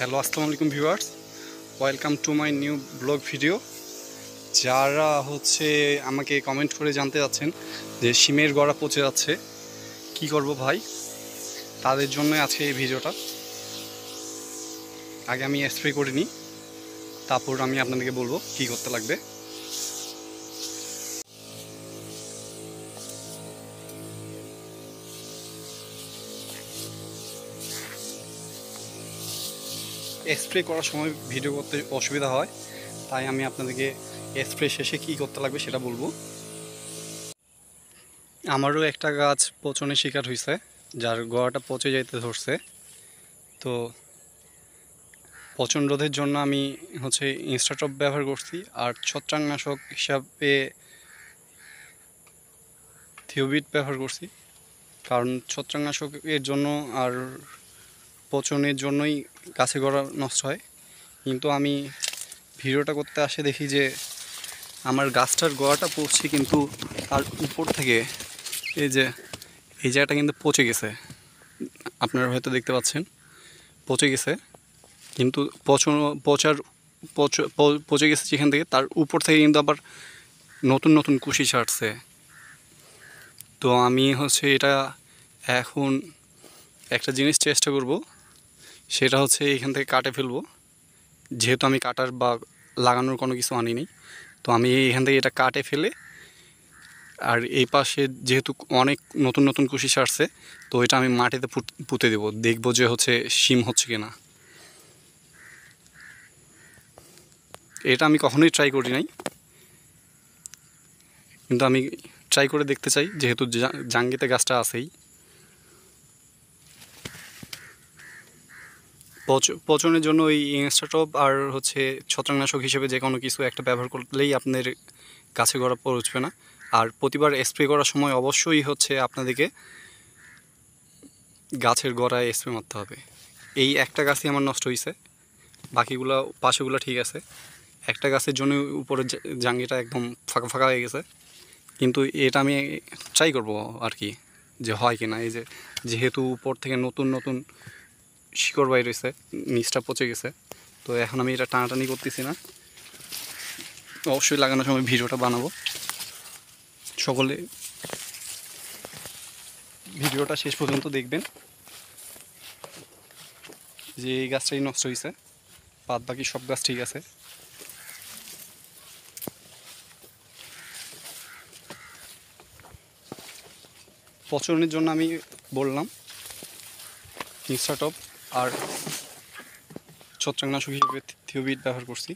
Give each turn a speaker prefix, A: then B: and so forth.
A: hello আসসালামু আলাইকুম viewers welcome to my new blog video যারা হচ্ছে আমাকে কমেন্ট করে জানতে যাচ্ছেন যে সিমের গড়া পচে যাচ্ছে কি করব ভাই তাদের জন্য আছে এই ভিডিওটা আগে আমি স্প্রে করে নিই তারপর আমি আপনাদেরকে বলবো কি করতে লাগবে স্প্রে করার সময় ভিডিও করতে অসুবিধা হয় তাই আমি আপনাদেরকে স্প্রে শেষে কি করতে লাগবে সেটা বলবো আমারও একটা গাছ পচনে শিকার হয়েছে যার গোড়াটা পচে যাইতে ধরছে তো পচন রোধের জন্য আমি হচ্ছে ইনস্টাটপ ব্যবহার করছি আর ছত্রাকনাশক হিসাবে থিওবিট ব্যবহার করছি কারণ ছত্রাকনাশকের জন্য আর পচনের জন্যই গাছে গড়া নষ্ট হয় কিন্তু আমি ভিডিওটা করতে আসে দেখি যে আমার গাছটার গোড়াটা পড়ছে কিন্তু তার উপর থেকে এই যে এই জায়গাটা কিন্তু পচে গেছে আপনারা হয়তো দেখতে পাচ্ছেন পচে গেছে কিন্তু পচন পচার পচে গেছে যেখান থেকে তার উপর থেকে কিন্তু আবার নতুন নতুন কুশি ছাড়ছে তো আমি হচ্ছে এটা এখন একটা জিনিস চেষ্টা করব সেটা হচ্ছে এখান থেকে কাটে ফেলবো যেহেতু আমি কাটার বা লাগানোর কোনো কিছু আনিনি তো আমি এখান থেকে এটা কাটে ফেলে আর এই পাশে যেহেতু অনেক নতুন নতুন কুশি সারছে তো এটা আমি মাটিতে পুঁতে দেব দেখব যে হচ্ছে শিম হচ্ছে কিনা এটা আমি কখনোই ট্রাই করি নাই কিন্তু আমি ট্রাই করে দেখতে চাই যেহেতু জাঙ্গিতে গাছটা আছেই পচনের জন্য ওই ইনস্টাটপ আর হচ্ছে ছত্রাকনাশক হিসেবে যে কোনো কিছু একটা ব্যবহার করলেই আপনার গাছে গড়া পৌঁছবে না আর প্রতিবার স্প্রে করার সময় অবশ্যই হচ্ছে আপনাদেরকে গাছের গড়ায় স্প্রে মারতে হবে এই একটা গাছই আমার নষ্ট হয়েছে বাকিগুলো পাশেগুলো ঠিক আছে একটা গাছের জন্য উপরে জাঙ্গিটা একদম ফাঁকা ফাঁকা হয়ে গেছে কিন্তু এটা আমি ট্রাই করব আর কি যে হয় কি না এই যে যেহেতু উপর থেকে নতুন নতুন শিকড় বাই রয়েছে নিচটা পচে গেছে তো এখন আমি এটা টানাটানি করতেছি না অবশ্যই লাগানোর সময় ভিডিওটা বানাবো সকলে ভিডিওটা শেষ পর্যন্ত দেখবেন যে এই গাছটাই নষ্ট হয়েছে বাদ বাকি সব গাছ ঠিক আছে পচনের জন্য আমি বললাম মিক্সার টপ আর ছত্রাকনাশক হিসেবে থিওবিট ব্যবহার করছি